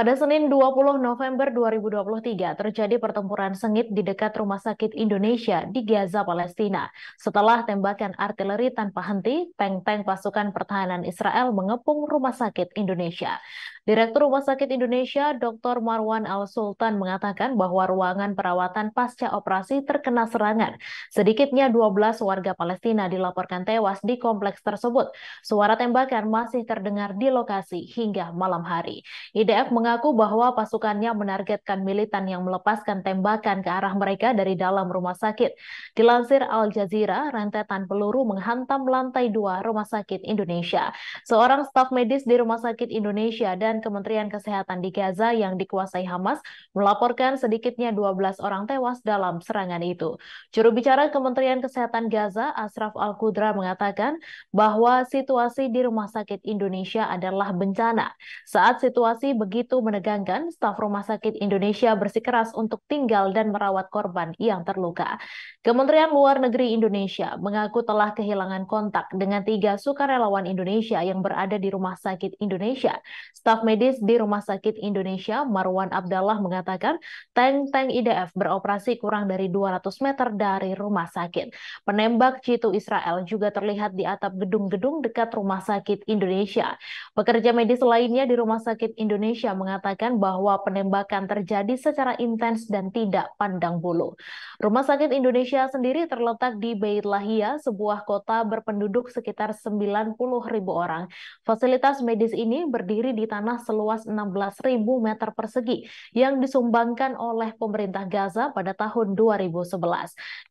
Pada Senin 20 November 2023 terjadi pertempuran sengit di dekat Rumah Sakit Indonesia di Gaza, Palestina. Setelah tembakan artileri tanpa henti, tank-tank pasukan pertahanan Israel mengepung Rumah Sakit Indonesia. Direktur Rumah Sakit Indonesia, Dr. Marwan Al-Sultan mengatakan bahwa ruangan perawatan pasca operasi terkena serangan. Sedikitnya 12 warga Palestina dilaporkan tewas di kompleks tersebut. Suara tembakan masih terdengar di lokasi hingga malam hari. IDF mengaku bahwa pasukannya menargetkan militan yang melepaskan tembakan ke arah mereka dari dalam rumah sakit. Dilansir Al Jazeera, rentetan peluru menghantam lantai dua rumah sakit Indonesia. Seorang staf medis di rumah sakit Indonesia dan Kementerian Kesehatan di Gaza yang dikuasai Hamas melaporkan sedikitnya 12 orang tewas dalam serangan itu. Juru bicara Kementerian Kesehatan Gaza, Asraf Al-Qudra mengatakan bahwa situasi di Rumah Sakit Indonesia adalah bencana. Saat situasi begitu menegangkan, staf Rumah Sakit Indonesia bersikeras untuk tinggal dan merawat korban yang terluka. Kementerian Luar Negeri Indonesia mengaku telah kehilangan kontak dengan tiga sukarelawan Indonesia yang berada di Rumah Sakit Indonesia. Staf Staf medis di Rumah Sakit Indonesia, Marwan Abdallah mengatakan tank-tank IDF beroperasi kurang dari 200 meter dari rumah sakit. Penembak Citu Israel juga terlihat di atap gedung-gedung dekat Rumah Sakit Indonesia. Pekerja medis lainnya di Rumah Sakit Indonesia mengatakan bahwa penembakan terjadi secara intens dan tidak pandang bulu. Rumah Sakit Indonesia sendiri terletak di Beit Lahia, sebuah kota berpenduduk sekitar 90 ribu orang. Fasilitas medis ini berdiri di tanah tanah seluas 16.000 meter persegi yang disumbangkan oleh pemerintah Gaza pada tahun 2011.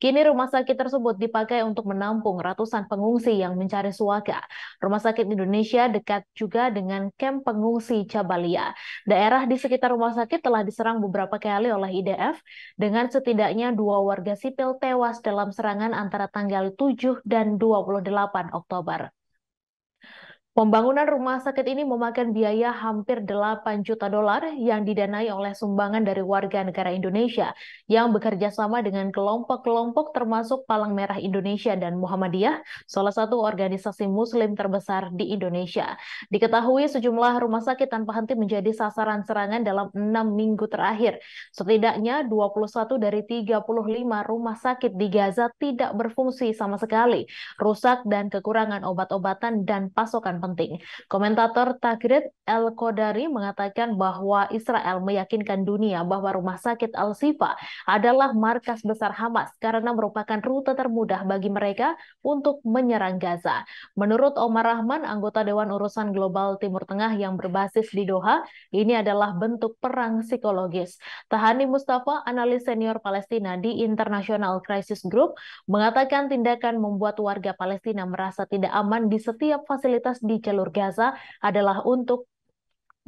Kini rumah sakit tersebut dipakai untuk menampung ratusan pengungsi yang mencari suaka. Rumah sakit Indonesia dekat juga dengan kamp pengungsi Jabalia. Daerah di sekitar rumah sakit telah diserang beberapa kali oleh IDF dengan setidaknya dua warga sipil tewas dalam serangan antara tanggal 7 dan 28 Oktober. Pembangunan rumah sakit ini memakan biaya hampir 8 juta dolar yang didanai oleh sumbangan dari warga negara Indonesia yang bekerja sama dengan kelompok-kelompok termasuk Palang Merah Indonesia dan Muhammadiyah, salah satu organisasi muslim terbesar di Indonesia. Diketahui sejumlah rumah sakit tanpa henti menjadi sasaran serangan dalam enam minggu terakhir. Setidaknya 21 dari 35 rumah sakit di Gaza tidak berfungsi sama sekali, rusak dan kekurangan obat-obatan dan pasokan penting. Komentator Takrit El-Kodari mengatakan bahwa Israel meyakinkan dunia bahwa rumah sakit Al-Sifa adalah markas besar Hamas karena merupakan rute termudah bagi mereka untuk menyerang Gaza. Menurut Omar Rahman, anggota Dewan Urusan Global Timur Tengah yang berbasis di Doha, ini adalah bentuk perang psikologis. Tahani Mustafa, analis senior Palestina di International Crisis Group, mengatakan tindakan membuat warga Palestina merasa tidak aman di setiap fasilitas di jalur Gaza adalah untuk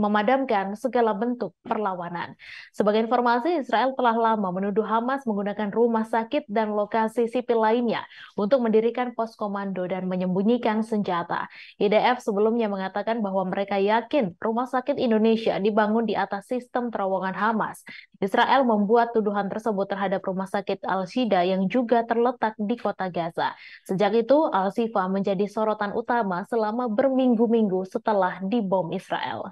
memadamkan segala bentuk perlawanan. Sebagai informasi, Israel telah lama menuduh Hamas menggunakan rumah sakit dan lokasi sipil lainnya untuk mendirikan pos komando dan menyembunyikan senjata. IDF sebelumnya mengatakan bahwa mereka yakin rumah sakit Indonesia dibangun di atas sistem terowongan Hamas. Israel membuat tuduhan tersebut terhadap rumah sakit Al-Shida yang juga terletak di kota Gaza. Sejak itu, Al-Sifa menjadi sorotan utama selama berminggu-minggu setelah dibom Israel.